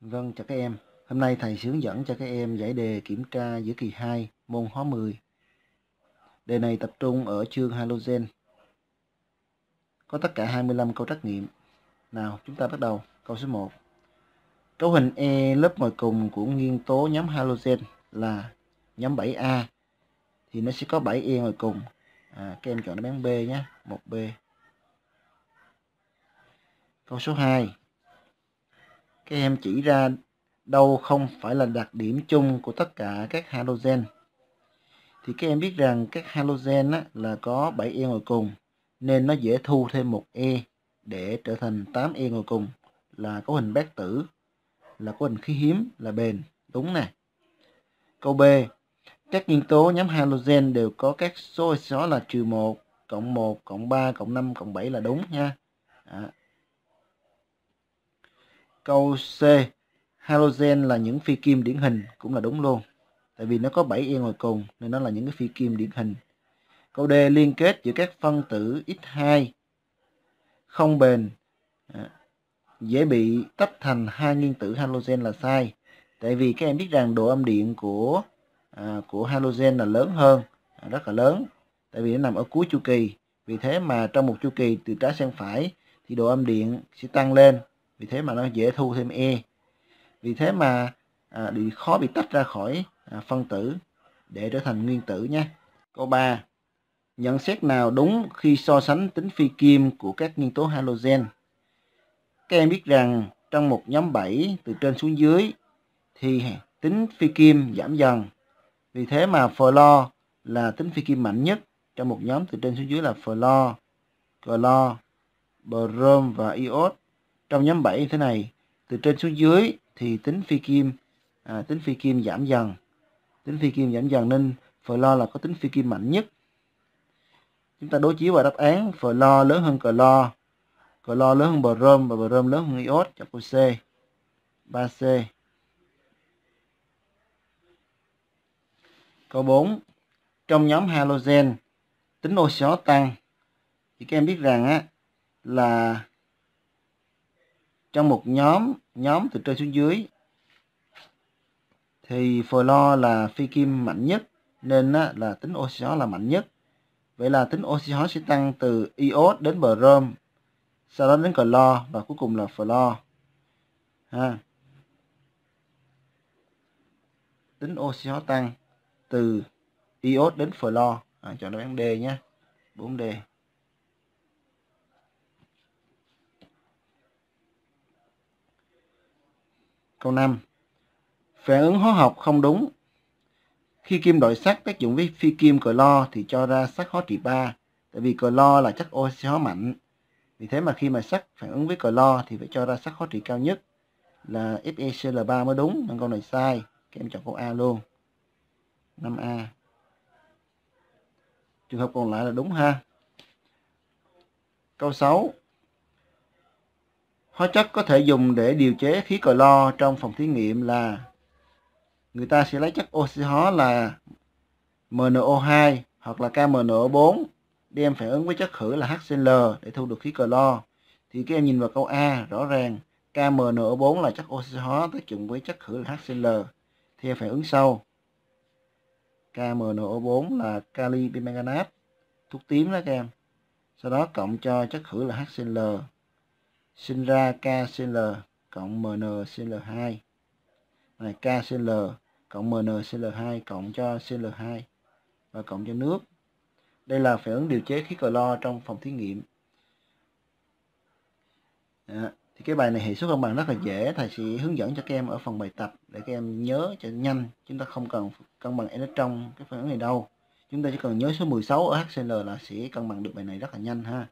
Vâng, chào các em. Hôm nay thầy hướng dẫn cho các em giải đề kiểm tra giữa kỳ 2 môn hóa 10. Đề này tập trung ở chương halogen. Có tất cả 25 câu trắc nghiệm. Nào, chúng ta bắt đầu. Câu số 1. Cấu hình E lớp ngoài cùng của nguyên tố nhóm halogen là nhóm 7A. Thì nó sẽ có 7E ngoài cùng. À, các em chọn đáp án B nhé. 1B. Câu số 2 các em chỉ ra đâu không phải là đặc điểm chung của tất cả các halogen. Thì các em biết rằng các halogen á, là có 7 e ngồi cùng, nên nó dễ thu thêm một e để trở thành 8 e ngồi cùng là cấu hình bát tử, là cấu hình khí hiếm, là bền. Đúng nè. Câu B. Các nguyên tố nhóm halogen đều có các số hệ là trừ 1, cộng 1, cộng 3, cộng 5, cộng 7 là đúng nha. À, Câu C. Halogen là những phi kim điển hình cũng là đúng luôn. Tại vì nó có 7 ion ngoài cùng nên nó là những cái phi kim điển hình. Câu D liên kết giữa các phân tử X2 không bền à, dễ bị tách thành hai nguyên tử halogen là sai. Tại vì các em biết rằng độ âm điện của à, của halogen là lớn hơn, à, rất là lớn. Tại vì nó nằm ở cuối chu kỳ. Vì thế mà trong một chu kỳ từ trái sang phải thì độ âm điện sẽ tăng lên vì thế mà nó dễ thu thêm e vì thế mà à, bị khó bị tách ra khỏi à, phân tử để trở thành nguyên tử nhé câu 3 nhận xét nào đúng khi so sánh tính phi kim của các nguyên tố halogen các em biết rằng trong một nhóm 7 từ trên xuống dưới thì tính phi kim giảm dần vì thế mà fluor là tính phi kim mạnh nhất trong một nhóm từ trên xuống dưới là fluor clo brom và iốt trong nhóm 7 như thế này từ trên xuống dưới thì tính phi kim à, tính phi kim giảm dần tính phi kim giảm dần nên phở lo là có tính phi kim mạnh nhất chúng ta đối chiếu vào đáp án phở lo lớn hơn cờ lo cờ lo lớn hơn bờ và bờ lớn hơn iốt cho câu C 3C câu 4 trong nhóm halogen tính oxy hóa tăng thì các em biết rằng á là trong một nhóm nhóm từ trên xuống dưới thì fluor là phi kim mạnh nhất nên á, là tính oxy hóa là mạnh nhất vậy là tính oxy hóa sẽ tăng từ iốt đến brom sau đó đến clo và cuối cùng là fluor ha tính oxy hóa tăng từ iốt đến fluor à, chọn đáp án D nhé 4D Câu 5. Phản ứng hóa học không đúng. Khi kim đổi sắt tác dụng với phi kim clo thì cho ra sắt hóa trị 3, tại vì clo là chất oxy hóa mạnh. Vì thế mà khi mà sắt phản ứng với clo thì phải cho ra sắt hóa trị cao nhất là FeCl3 mới đúng, nên câu này sai. Các em chọn câu A luôn. 5A. Trường hợp còn lại là đúng ha. Câu 6. Hóa chất có thể dùng để điều chế khí clo trong phòng thí nghiệm là người ta sẽ lấy chất oxy hóa là MNO2 hoặc là KMNO4 đem phản ứng với chất khử là HCl để thu được khí clo. Thì các em nhìn vào câu A rõ ràng KMNO4 là chất oxy hóa tác dụng với chất khử là HCl theo phản ứng sau. KMNO4 là kali bimanganat, thuốc tím đó các em. Sau đó cộng cho chất khử là HCl sinh ra KCL cộng MNCL2 này KCL cộng MNCL2 cộng cho CL2 và cộng cho nước đây là phản ứng điều chế khí clo trong phòng thí nghiệm Đó. thì cái bài này hệ số cân bằng rất là dễ thầy sẽ hướng dẫn cho các em ở phần bài tập để các em nhớ cho nhanh chúng ta không cần cân bằng electron cái phản ứng này đâu chúng ta chỉ cần nhớ số 16 ở HCl là sẽ cân bằng được bài này rất là nhanh ha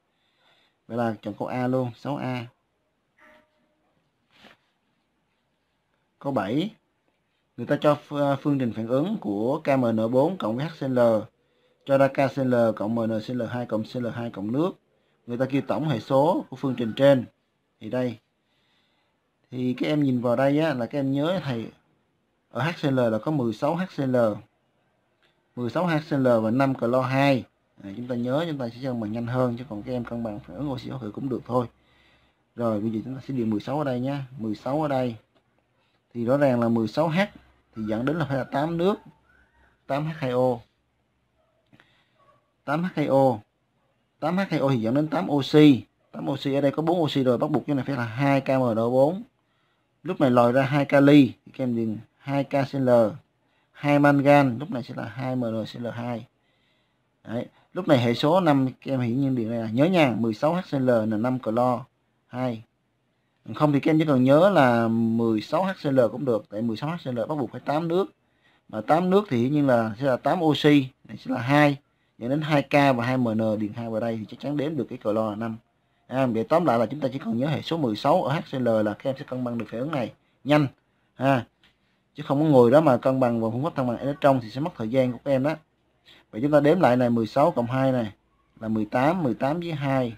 vậy là chọn câu A luôn 6A Câu 7. Người ta cho à, phương trình phản ứng của KMN4 cộng với HCl cho ra KCl cộng MnCl2 cộng Cl2 cộng nước. Người ta kêu tổng hệ số của phương trình trên. Thì đây. Thì các em nhìn vào đây á, là các em nhớ thầy ở HCl là có 16 HCl. 16 HCl và 5 clo 2. À, chúng ta nhớ chúng ta sẽ cân bằng nhanh hơn chứ còn các em cân bằng phản ứng oxy hóa cũng được thôi. Rồi bây giờ chúng ta sẽ điều 16 ở đây nhé 16 ở đây thì rõ ràng là 16H thì dẫn đến là phải là 8 nước 8H2O 8H2O 8H2O thì dẫn đến 8 oxy 8 oxy ở đây có 4 oxy rồi bắt buộc cái này phải là 2KMNO4 lúc này lòi ra 2 kali thì các em 2 KCl 2 mangan lúc này sẽ là 2 MnCl2 Đấy. lúc này hệ số 5 kem hiển nhiên điều này là nhớ nha 16HCl là 5 clo 2 không thì các em chỉ cần nhớ là 16 HCl cũng được tại 16 HCl bắt buộc phải 8 nước mà 8 nước thì nhiên là sẽ là 8 oxy này sẽ là 2 dẫn đến 2K và 2MN điền 2 vào đây thì chắc chắn đếm được cái clo là 5 à, để tóm lại là chúng ta chỉ cần nhớ hệ số 16 ở HCl là các em sẽ cân bằng được phản ứng này nhanh à, chứ không có ngồi đó mà cân bằng và phương pháp thăng bằng electron thì sẽ mất thời gian của các em đó vậy chúng ta đếm lại này 16 cộng 2 này là 18 18 với 2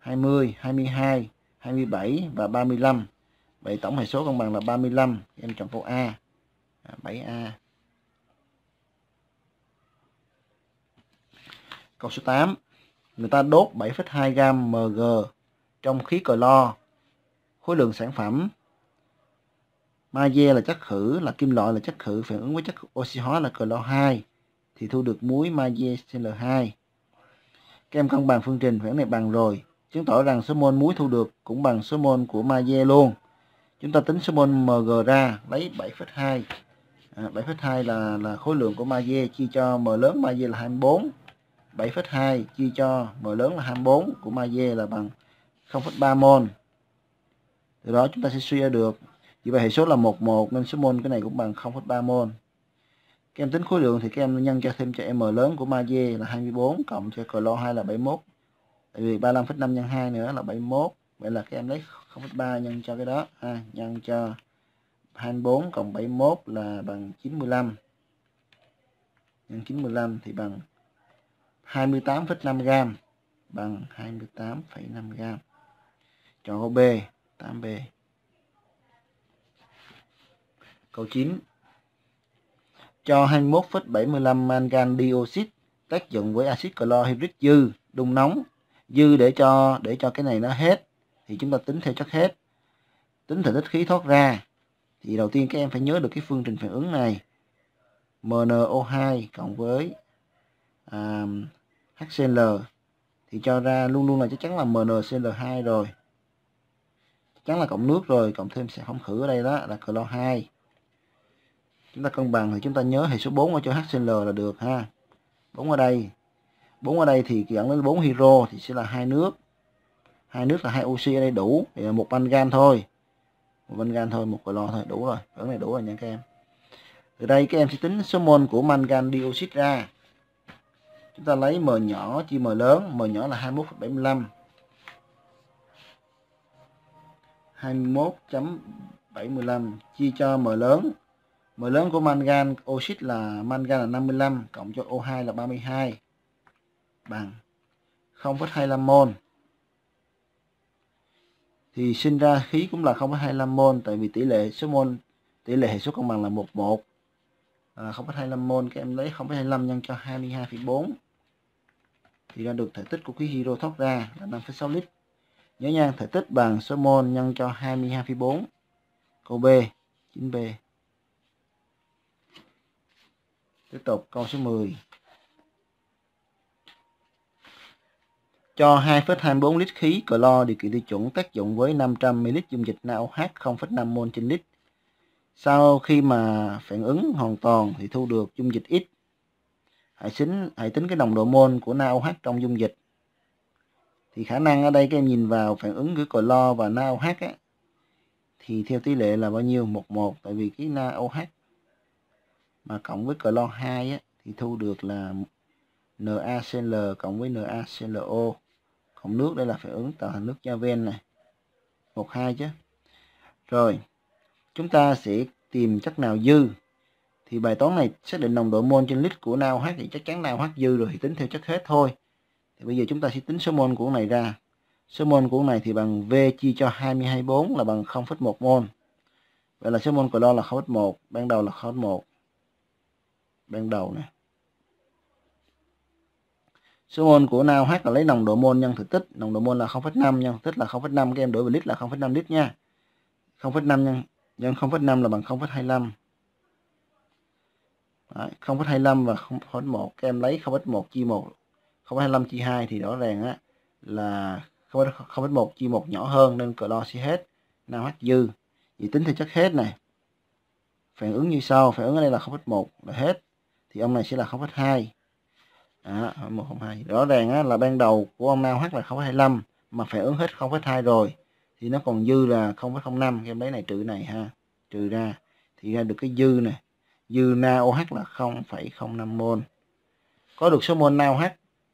20 22 27 và 35 vậy tổng hệ số công bằng là 35 em chọn câu A à, 7A câu số 8 người ta đốt 7,2 gam Mg trong khí clo khối lượng sản phẩm magie là chất khử là kim loại là chất khử phản ứng với chất oxy hóa là clo 2 thì thu được muối magie Cl2 các em cân bằng phương trình khoảng này bằng rồi chứng tỏ rằng số mol muối thu được cũng bằng số mol của magie luôn. Chúng ta tính số mol Mg ra, lấy 7,2. À, 7,2 là là khối lượng của magie chia cho M lớn magie là 24. 7,2 chia cho M lớn là 24 của magie là bằng 0,3 mol. Từ đó chúng ta sẽ suy ra được vì vậy hệ số là 11 nên số mol cái này cũng bằng 0,3 mol. Các em tính khối lượng thì các em nhân cho thêm cho M lớn của magie là 24 cộng cho clo 2 là 71 tại vì 35,5 nhân 2 nữa là 71 vậy là các em lấy 0,3 nhân cho cái đó ha, nhân cho 24 cộng 71 là bằng 95 nhân 95 thì bằng 28,5 gram bằng 28,5 gram chọn câu B 8B câu 9 cho 21,75 mangan dioxide tác dụng với axit clo dư đun nóng dư để cho để cho cái này nó hết thì chúng ta tính theo chất hết tính thể tích khí thoát ra thì đầu tiên các em phải nhớ được cái phương trình phản ứng này MnO2 cộng với à, HCl thì cho ra luôn luôn là chắc chắn là MnCl2 rồi chắc chắn là cộng nước rồi cộng thêm sẽ không khử ở đây đó là clo 2 chúng ta cân bằng thì chúng ta nhớ hệ số 4 ở chỗ HCl là được ha 4 ở đây bốn ở đây thì dẫn đến bốn hydro thì sẽ là hai nước hai nước là hai oxy ở đây đủ thì là một gan thôi một gan thôi một clo thôi đủ rồi vẫn này đủ rồi nha các em từ đây các em sẽ tính số mol của mangan dioxide ra chúng ta lấy m nhỏ chia m lớn m nhỏ là 21,75 21.75 chia cho m lớn m lớn của mangan oxit là mangan là 55 cộng cho O2 là 32 bằng 0,25 mol thì sinh ra khí cũng là 0,25 mol tại vì tỷ lệ số mol tỷ lệ hệ số cân bằng là 11 à, 0,25 mol các em lấy 0,25 nhân cho 22,4 thì ra được thể tích của khí hydro thoát ra là 5,6 lít nhớ nha thể tích bằng số mol nhân cho 22,4 câu B 9B tiếp tục câu số 10 cho 2,24 lít khí clo điều kiện tiêu chuẩn tác dụng với 500 ml dung dịch NaOH 0,5 mol trên lít. Sau khi mà phản ứng hoàn toàn thì thu được dung dịch X. Hãy tính hãy tính cái nồng độ mol của NaOH trong dung dịch. Thì khả năng ở đây các em nhìn vào phản ứng giữa clo và NaOH á, thì theo tỷ lệ là bao nhiêu? 11 tại vì cái NaOH mà cộng với clo 2 á, thì thu được là NaCl cộng với NaClO còn nước đây là phải ứng tạo thành nước gia ven này. một hai chứ. Rồi, chúng ta sẽ tìm chất nào dư. Thì bài toán này xác định nồng độ mol trên lít của NaOH thì chắc chắn NaOH dư rồi thì tính theo chất hết thôi. Thì bây giờ chúng ta sẽ tính số mol của này ra. Số mol của này thì bằng V chia cho 224 là bằng 0,1 mol. Vậy là số mol của clo là 0,1, ban đầu là 0,1. Ban đầu này số mol của NaOH là lấy nồng độ mol nhân thể tích nồng độ mol là 0,5 nhân thể tích là 0,5 các em đổi về lít là 0,5 lít nha 0,5 nhân nhân 0,5 là bằng 0,25 0,25 và 0,1 các em lấy 0,1 chia 1 0,25 chia 2 thì rõ ràng á là 0,1 chia 1 nhỏ hơn nên lo sẽ hết NaOH dư vậy tính thì chắc hết này phản ứng như sau phản ứng ở đây là 0,1 là hết thì ông này sẽ là 0,2 à, 1 không 2 rõ ràng á, là ban đầu của ông nào hát là 0,25 mà phải ứng hết 0,2 rồi thì nó còn dư là 0,05 em lấy này trừ này ha trừ ra thì ra được cái dư này dư NaOH là 0,05 mol có được số mol NaOH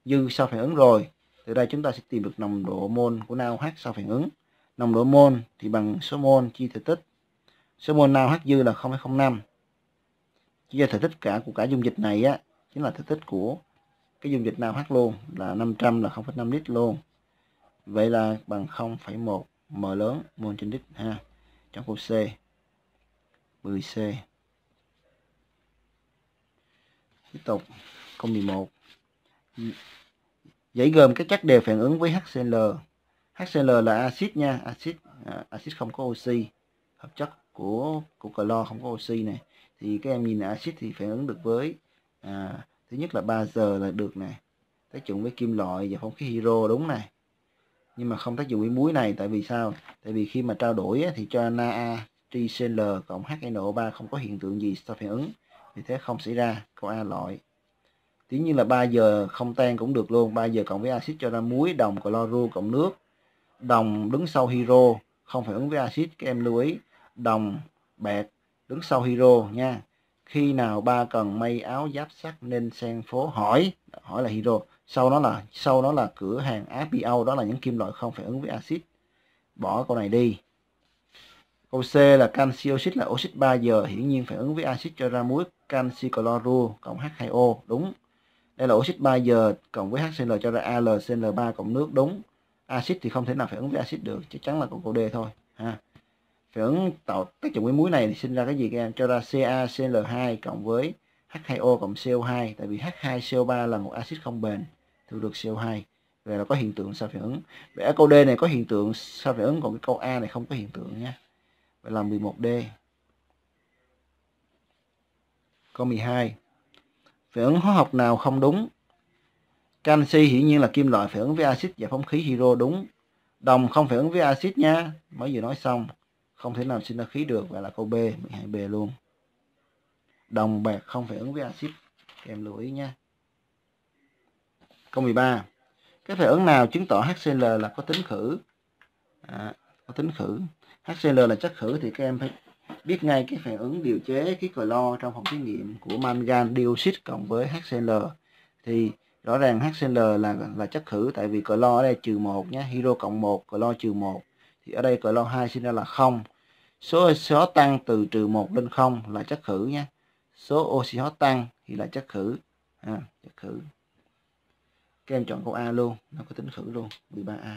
dư sau phản ứng rồi từ đây chúng ta sẽ tìm được nồng độ mol của NaOH sau phản ứng nồng độ mol thì bằng số mol chia thể tích số mol NaOH dư là 0,05 chia thể tích cả của cả dung dịch này á chính là thể tích của cái dung dịch naoh luôn là 500 là 0,5 lít luôn vậy là bằng 0,1 m lớn mol trên lít ha trong câu C 10C tiếp tục câu 11 dãy gồm các chất đều phản ứng với HCl HCl là axit nha axit à, axit không có oxy hợp chất của của clo không có oxy này thì các em nhìn axit thì phản ứng được với à, thứ nhất là 3 giờ là được này tác dụng với kim loại và phóng khí hydro đúng này nhưng mà không tác dụng với muối này tại vì sao tại vì khi mà trao đổi thì cho Na TCl cộng HNO3 không có hiện tượng gì sau phản ứng vì thế không xảy ra câu A loại tí như là 3 giờ không tan cũng được luôn 3 giờ cộng với axit cho ra muối đồng clorua cộng nước đồng đứng sau hydro không phản ứng với axit các em lưu ý đồng bạc đứng sau hydro nha khi nào ba cần may áo giáp sắt nên sang phố hỏi hỏi là hero sau đó là sau đó là cửa hàng APO đó là những kim loại không phải ứng với axit bỏ câu này đi câu C là canxi oxit là oxit 3 giờ hiển nhiên phải ứng với axit cho ra muối canxi clorua cộng H2O đúng đây là oxit 3 giờ cộng với HCl cho ra AlCl3 cộng nước đúng axit thì không thể nào phải ứng với axit được chắc chắn là câu D thôi ha phản tạo tác chủng muối này thì sinh ra cái gì các em cho ra CaCl2 cộng với H2O cộng CO2 tại vì H2CO3 là một axit không bền thu được CO2 về là có hiện tượng sao phản ứng vậy câu D này có hiện tượng sao phản ứng còn cái câu A này không có hiện tượng nha vậy là 11D câu 12 phản ứng hóa học nào không đúng canxi hiển nhiên là kim loại phản ứng với axit và phóng khí hydro đúng đồng không phản ứng với axit nha mới vừa nói xong không thể nào sinh ra khí được vậy là câu B 12B luôn đồng bạc không phải ứng với axit em lưu ý nha câu 13 cái phản ứng nào chứng tỏ HCl là có tính khử à, có tính khử HCl là chất khử thì các em phải biết ngay cái phản ứng điều chế khí clo trong phòng thí nghiệm của mangan dioxide cộng với HCl thì rõ ràng HCl là là chất khử tại vì clo ở đây trừ một nhé hydro cộng một clo trừ một thì ở đây clone 2 sinh ra là 0 số oxy hóa tăng từ trừ 1 lên 0 là chất khử nhé số oxy hóa tăng thì là chất khử à, chất khử các em chọn câu A luôn nó có tính khử luôn 13A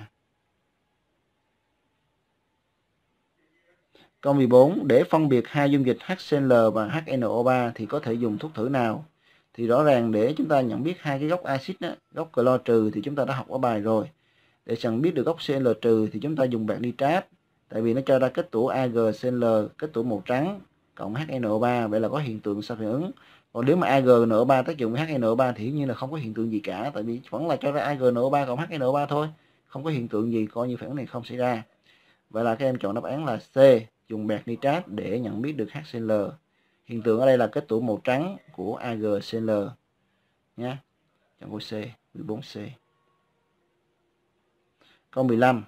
Câu 14 để phân biệt hai dung dịch HCl và HNO3 thì có thể dùng thuốc thử nào thì rõ ràng để chúng ta nhận biết hai cái gốc axit đó, gốc clo trừ thì chúng ta đã học ở bài rồi để sẵn biết được góc CL trừ thì chúng ta dùng bạc nitrat. Tại vì nó cho ra kết tủa AgCl, kết tủa màu trắng cộng HNO3, vậy là có hiện tượng sao phản ứng. Còn nếu mà AgNO3 tác dụng với HNO3 thì hiển nhiên là không có hiện tượng gì cả, tại vì vẫn là cho ra AgNO3 cộng HNO3 thôi, không có hiện tượng gì, coi như phản ứng này không xảy ra. Vậy là các em chọn đáp án là C, dùng bạc nitrat để nhận biết được HCl. Hiện tượng ở đây là kết tủa màu trắng của AgCl. nhé Chọn câu C, 14C câu 15.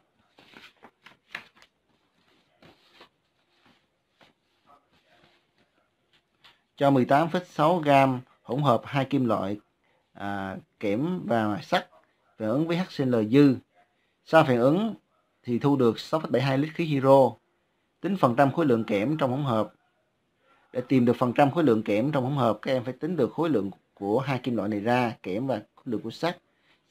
Cho 18,6 gram hỗn hợp hai kim loại à, kẽm và sắt phản ứng với HCl dư. Sau phản ứng thì thu được 6,72 lít khí hydro. Tính phần trăm khối lượng kẽm trong hỗn hợp. Để tìm được phần trăm khối lượng kẽm trong hỗn hợp, các em phải tính được khối lượng của hai kim loại này ra, kẽm và khối lượng của sắt.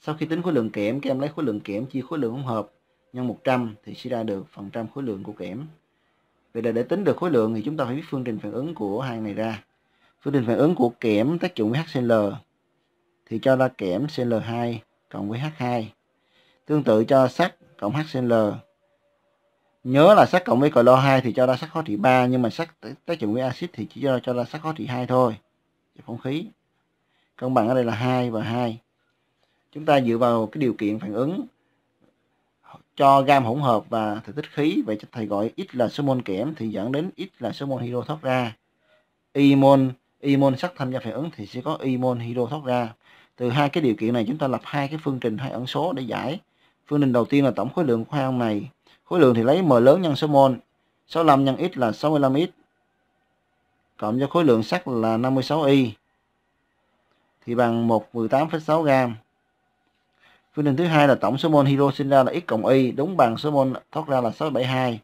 Sau khi tính khối lượng kẽm, các em lấy khối lượng kẽm chia khối lượng hỗn hợp nhân 100 thì sẽ ra được phần trăm khối lượng của kẽm. Vậy là để tính được khối lượng thì chúng ta phải biết phương trình phản ứng của hai này ra. Phương trình phản ứng của kẽm tác dụng với HCl thì cho ra kẽm Cl2 cộng với H2. Tương tự cho sắt cộng HCl. Nhớ là sắt cộng với clo 2 thì cho ra sắt khó trị 3 nhưng mà sắt tác dụng với axit thì chỉ cho, cho ra sắt khó trị 2 thôi. Không khí. Cân bằng ở đây là 2 và 2 chúng ta dựa vào cái điều kiện phản ứng cho gam hỗn hợp và thể tích khí vậy thầy gọi x là số mol kẽm thì dẫn đến x là số mol hydro thoát ra y mol y mol sắt tham gia phản ứng thì sẽ có y mol hydro thoát ra từ hai cái điều kiện này chúng ta lập hai cái phương trình hai ẩn số để giải phương trình đầu tiên là tổng khối lượng của hai ông này khối lượng thì lấy m lớn nhân số mol 65 nhân x là 65x cộng cho khối lượng sắt là 56y thì bằng 1 18,6 gram Phương trình thứ hai là tổng số mol hydro sinh ra là x cộng y đúng bằng số mol thoát ra là 672.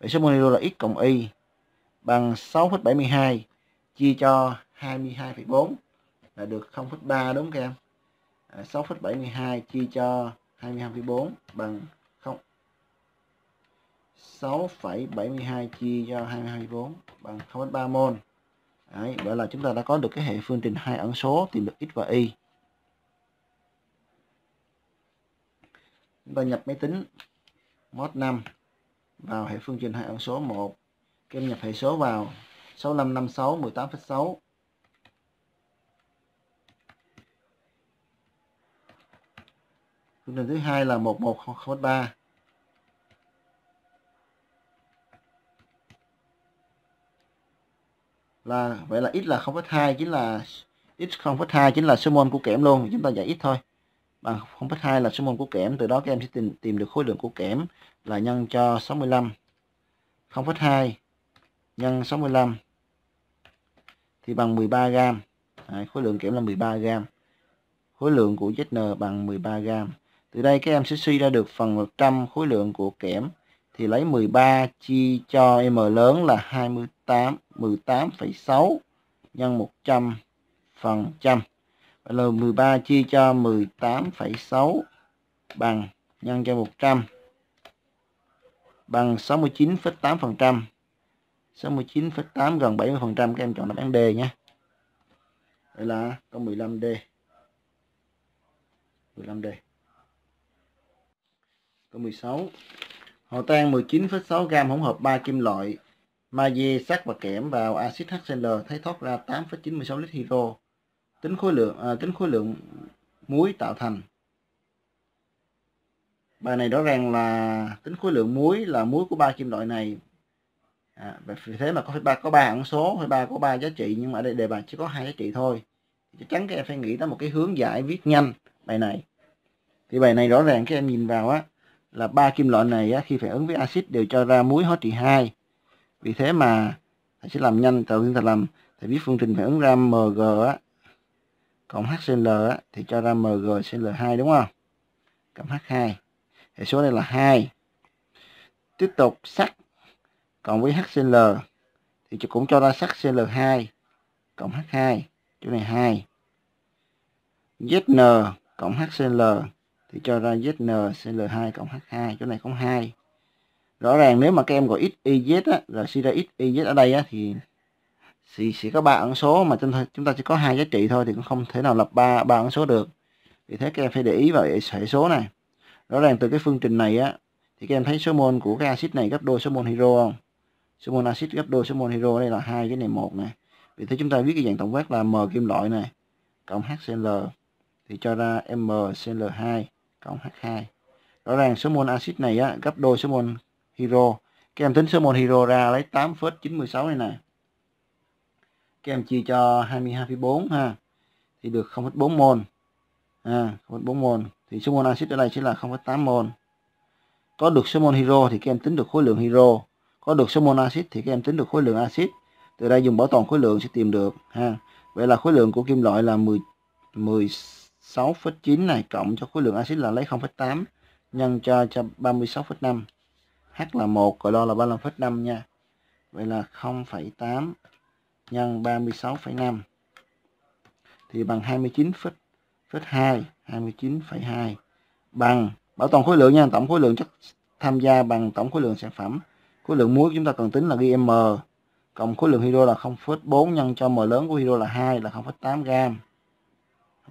Vậy số mol hydro là x cộng y bằng 6,72 chia cho 22,4 là được 0,3 đúng không em? À, 6,72 chia cho 22,4 bằng 0 6,72 chia cho 22,4 bằng 0,3 mol. Đấy, vậy là chúng ta đã có được cái hệ phương trình hai ẩn số tìm được x và y. chúng ta nhập máy tính mod 5 vào hệ phương trình hai ẩn số 1 kem nhập hệ số vào 6556 18,6 phương trình thứ hai là 110,3 là vậy là x là 0,2 chính là x 0,2 chính là số mol của kẽm luôn chúng ta giải x thôi bằng 0,2 là số mol của kẽm từ đó các em sẽ tìm tìm được khối lượng của kẽm là nhân cho 65 0,2 nhân 65 thì bằng 13 gram khối lượng kẽm là 13 gram khối lượng của ZN bằng 13 gram từ đây các em sẽ suy ra được phần 100 khối lượng của kẽm thì lấy 13 chia cho m lớn là 28 18,6 nhân 100 phần trăm Vậy là 13 chia cho 18,6 bằng nhân cho 100 bằng 69,8%. 69,8 gần 70% các em chọn đáp án D nhé. Vậy là câu 15D. 15D. Câu 16. Hòa tan 19,6 gam hỗn hợp 3 kim loại magie sắt và kẽm vào axit HCl thấy thoát ra 8,96 lít hydro tính khối lượng à, tính khối lượng muối tạo thành bài này rõ ràng là tính khối lượng muối là muối của ba kim loại này à, vì thế mà có phải ba có ba ẩn số phải ba có ba giá trị nhưng mà đây đề bài chỉ có hai giá trị thôi chắc chắn các em phải nghĩ tới một cái hướng giải viết nhanh bài này thì bài này rõ ràng các em nhìn vào á là ba kim loại này á, khi phản ứng với axit đều cho ra muối hóa trị hai vì thế mà thầy sẽ làm nhanh tự nhiên thầy làm thầy viết phương trình phản ứng ra mg á cộng HCL á, thì cho ra MgCl2 đúng không? Cộng H2. Hệ số đây là 2. Tiếp tục sắt cộng với HCl thì cũng cho ra sắt Cl2 cộng H2. Chỗ này 2. ZN cộng HCl thì cho ra ZN Cl2 cộng H2. Chỗ này cũng 2. Rõ ràng nếu mà các em gọi XYZ á, rồi suy ra XYZ ở đây á, thì thì sẽ có ba ẩn số mà chúng ta chỉ có hai giá trị thôi thì cũng không thể nào lập ba ba ẩn số được vì thế các em phải để ý vào hệ số này rõ ràng từ cái phương trình này á thì các em thấy số mol của cái axit này gấp đôi số mol hydro không số mol axit gấp đôi số mol hydro đây là hai cái này một này vì thế chúng ta viết cái dạng tổng quát là m kim loại này cộng hcl thì cho ra mcl2 cộng h2 rõ ràng số mol axit này á, gấp đôi số mol hydro các em tính số mol hydro ra lấy 8,96 này nè các em chia cho 22,4 ha thì được 0,4 mol à, 0,4 mol thì số mol axit ở đây sẽ là 0,8 mol có được số mol hydro thì các em tính được khối lượng hydro có được số mol axit thì các em tính được khối lượng axit từ đây dùng bảo toàn khối lượng sẽ tìm được ha vậy là khối lượng của kim loại là 10 16,9 này cộng cho khối lượng axit là lấy 0,8 nhân cho cho 36,5 H là 1 clo là 35,5 nha Vậy là 0,8 nhân 36,5 thì bằng 29,2 29,2 bằng bảo toàn khối lượng nha tổng khối lượng chất tham gia bằng tổng khối lượng sản phẩm khối lượng muối chúng ta cần tính là ghi m cộng khối lượng hydro là 0,4 nhân cho m lớn của hydro là 2 là 0,8 gram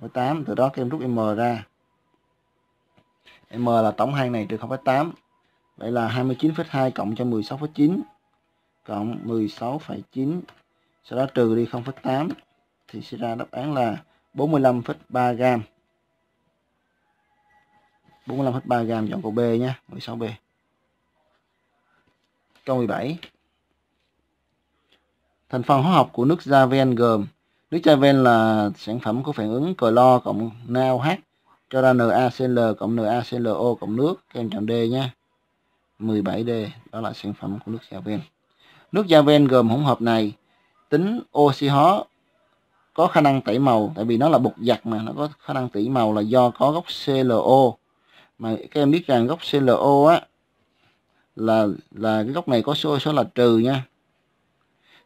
0,8 từ đó các em rút m ra m là tổng hai này trừ 0,8 vậy là 29,2 cộng cho 16,9 cộng 16,9 sau đó trừ đi 0,8 thì sẽ ra đáp án là 45,3 gram 45,3 gram chọn câu B nha 16B câu 17 thành phần hóa học của nước Javen gồm nước Javen là sản phẩm của phản ứng clo cộng NaOH cho ra NaCl cộng NaClO cộng nước các em chọn D nha 17D đó là sản phẩm của nước Javen nước Javen gồm hỗn hợp này tính oxy hóa có khả năng tẩy màu tại vì nó là bột giặt mà nó có khả năng tẩy màu là do có gốc ClO mà các em biết rằng gốc ClO á là là cái gốc này có số số là trừ nha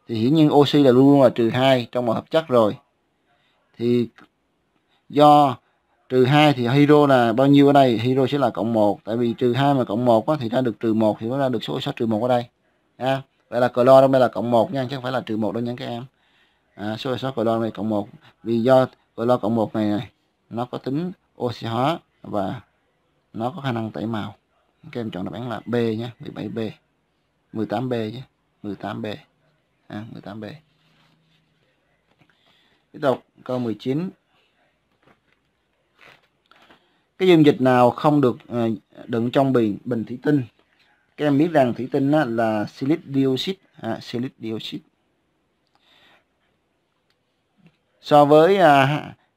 thì hiển nhiên oxy là luôn là trừ hai trong một hợp chất rồi thì do trừ hai thì hydro là bao nhiêu ở đây hydro sẽ là cộng 1 tại vì trừ hai mà cộng 1 thì ra được trừ một thì nó ra được số số trừ một ở đây ha vậy là clo trong đây là cộng 1 nha chứ không phải là trừ một đâu nha các em à, số số clo này cộng 1 vì do clo cộng 1 này, này nó có tính oxy hóa và nó có khả năng tẩy màu các em chọn đáp án là B nhé 17B 18B nhé 18B à, 18B tiếp tục câu 19 cái dung dịch nào không được à, đựng trong bình bình thủy tinh các em biết rằng thủy tinh á, là silic dioxide à, silic dioxide so với à,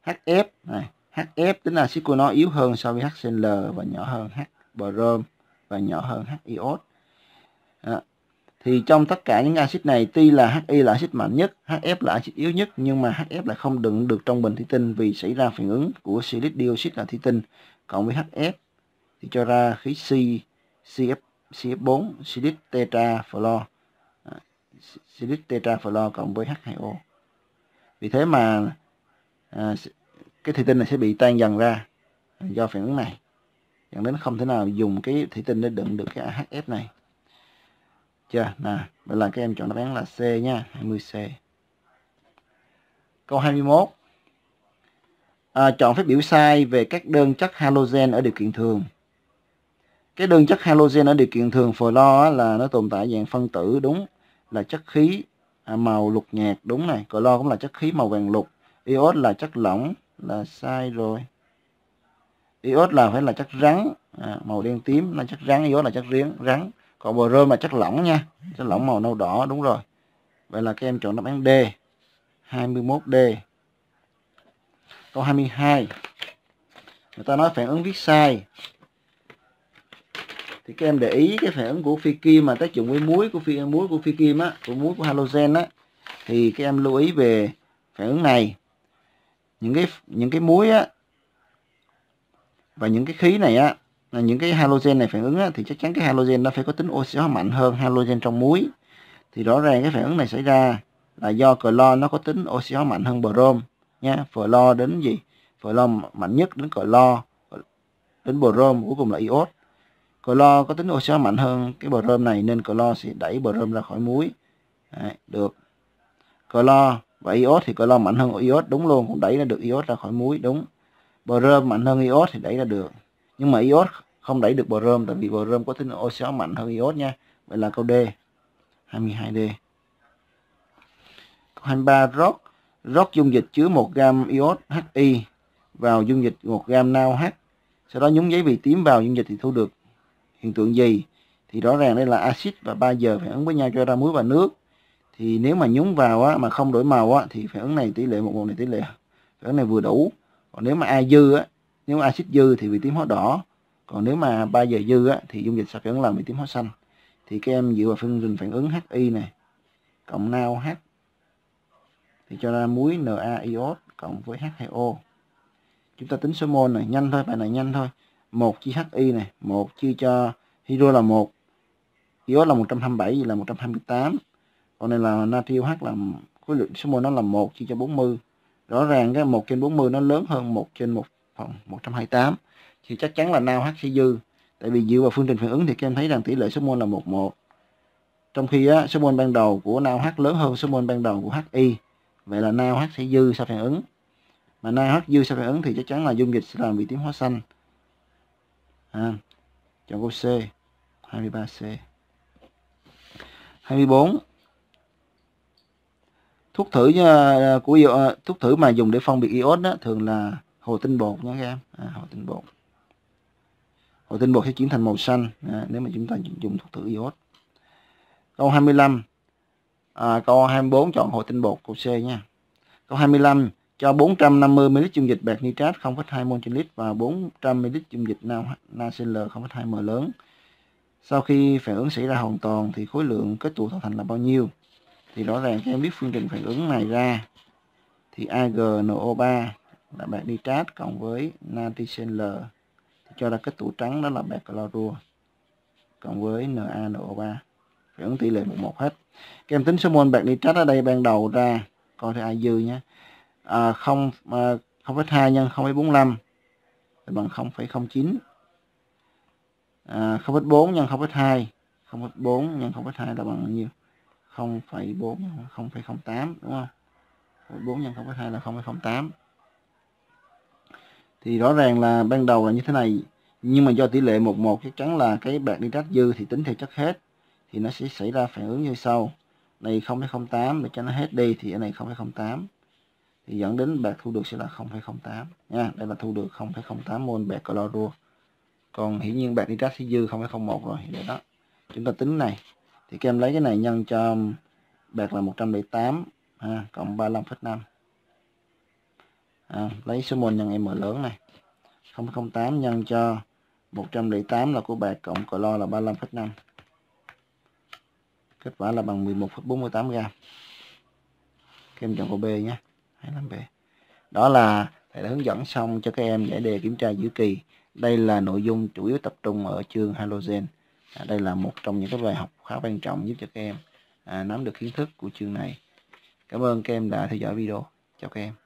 HF này HF tính là axit của nó yếu hơn so với HCl và nhỏ hơn H brom và nhỏ hơn H iốt à, thì trong tất cả những axit này tuy là HI là axit mạnh nhất HF là axit yếu nhất nhưng mà HF lại không đựng được trong bình thủy tinh vì xảy ra phản ứng của silic dioxide là thủy tinh cộng với HF thì cho ra khí C CF CH4 silic tetrafluor silic à, tetrafluor cộng với H2O vì thế mà à, cái thủy tinh này sẽ bị tan dần ra à, do phản ứng này dẫn đến không thể nào dùng cái thủy tinh để đựng được cái AHF này chưa nè vậy là các em chọn đáp án là C nha 20C câu 21 à, chọn phép biểu sai về các đơn chất halogen ở điều kiện thường cái đơn chất halogen ở điều kiện thường fluor là nó tồn tại dạng phân tử đúng là chất khí à, màu lục nhạt đúng này clo cũng là chất khí màu vàng lục iốt là chất lỏng là sai rồi iốt là phải là chất rắn à, màu đen tím là chất rắn iốt là chất riếng rắn còn boron là chất lỏng nha chất lỏng màu nâu đỏ đúng rồi vậy là các em chọn đáp án D 21D câu 22 người ta nói phản ứng viết sai thì các em để ý cái phản ứng của phi kim mà tác dụng với muối của phi muối của phi kim á của muối của halogen á thì các em lưu ý về phản ứng này những cái những cái muối á và những cái khí này á là những cái halogen này phản ứng á, thì chắc chắn cái halogen nó phải có tính oxy hóa mạnh hơn halogen trong muối thì rõ ràng cái phản ứng này xảy ra là do clo nó có tính oxy hóa mạnh hơn brom nha lo đến gì lo mạnh nhất đến clo đến brom cuối cùng là iốt cờ lo có tính oxy hóa mạnh hơn cái bờ rơm này nên cờ lo sẽ đẩy bờ rơm ra khỏi muối Đấy, được lo và iốt thì cờ lo mạnh hơn iốt đúng luôn cũng đẩy ra được iốt ra khỏi muối đúng bờ rơm mạnh hơn iốt thì đẩy ra được nhưng mà iốt không đẩy được bờ rơm tại vì bờ rơm có tính oxy hóa mạnh hơn iốt nha vậy là câu D 22D câu 23 rót rót dung dịch chứa 1 gam iốt HI vào dung dịch 1 gam h sau đó nhúng giấy vị tím vào dung dịch thì thu được hiện tượng gì thì rõ ràng đây là axit và 3 giờ phản ứng với nhau cho ra muối và nước thì nếu mà nhúng vào á, mà không đổi màu á, thì phản ứng này tỷ lệ một một này tỷ lệ phản ứng này vừa đủ còn nếu mà a dư á, nếu axit dư thì bị tím hóa đỏ còn nếu mà 3 giờ dư á, thì dung dịch sẽ phản ứng làm bị tím hóa xanh thì các em dựa vào phương trình phản ứng HI này cộng NaOH thì cho ra muối NaIO cộng với H2O chúng ta tính số mol này nhanh thôi bài này nhanh thôi 1 chia HI này 1 chia cho hydro là 1 iốt là 127 là 128 còn này là natri H là khối lượng số mol nó là 1 chia cho 40 rõ ràng cái 1 trên 40 nó lớn hơn 1 trên 1 phần 128 thì chắc chắn là nao sẽ dư tại vì dựa vào phương trình phản ứng thì các em thấy rằng tỷ lệ số mol là 11 trong khi á, số mol ban đầu của nao lớn hơn số mol ban đầu của HI vậy là nao sẽ dư sau phản ứng mà nao dư sau phản ứng thì chắc chắn là dung dịch sẽ làm bị tím hóa xanh à, chọn câu C 23C 24 thuốc thử uh, của à, thuốc thử mà dùng để phân biệt iốt đó thường là hồ tinh bột nha các em à, hồ tinh bột hồ tinh bột sẽ chuyển thành màu xanh à, nếu mà chúng ta dùng thuốc thử iốt câu 25 à, câu 24 chọn hồ tinh bột câu C nha câu 25 cho 450 ml dung dịch bạc nitrat 0,2 mol trên lít và 400 ml dung dịch NaCl 0,2 mol lớn. Sau khi phản ứng xảy ra hoàn toàn thì khối lượng kết tụ tạo thành là bao nhiêu? Thì rõ ràng các em biết phương trình phản ứng này ra thì AgNO3 là bạc nitrat cộng với NaCl cho ra kết tụ trắng đó là bạc clorua cộng với NaNO3 phản ứng tỷ lệ 11 hết. Các em tính số mol bạc nitrat ở đây ban đầu ra coi thì ai dư nhé à, 0 à, 0,2 nhân 0,45 bằng 0,09 à, 0,4 nhân 0,2 0,4 nhân 0,2 là bằng bao nhiêu 0,4 0,08 đúng không 4 nhân 0,2 là 0,08 thì rõ ràng là ban đầu là như thế này nhưng mà do tỷ lệ 11 chắc chắn là cái bạc đi nitrat dư thì tính theo chất hết thì nó sẽ xảy ra phản ứng như sau này 0,08 để cho nó hết đi thì ở này 0,08 thì dẫn đến bạc thu được sẽ là 0,08 nha đây là thu được 0,08 mol bạc clorua còn hiển nhiên bạc nitrat sẽ dư 0,01 rồi để đó chúng ta tính này thì các em lấy cái này nhân cho bạc là 108 ha, cộng 35,5 à, lấy số mol nhân m lớn này 008 nhân cho 108 là của bạc cộng clo là 35,5 kết quả là bằng 11,48 gram các em chọn câu B nhé 25B đó là thầy đã hướng dẫn xong cho các em giải đề kiểm tra giữa kỳ đây là nội dung chủ yếu tập trung ở chương halogen à, đây là một trong những cái bài học khá quan trọng giúp cho các em à, nắm được kiến thức của chương này cảm ơn các em đã theo dõi video chào các em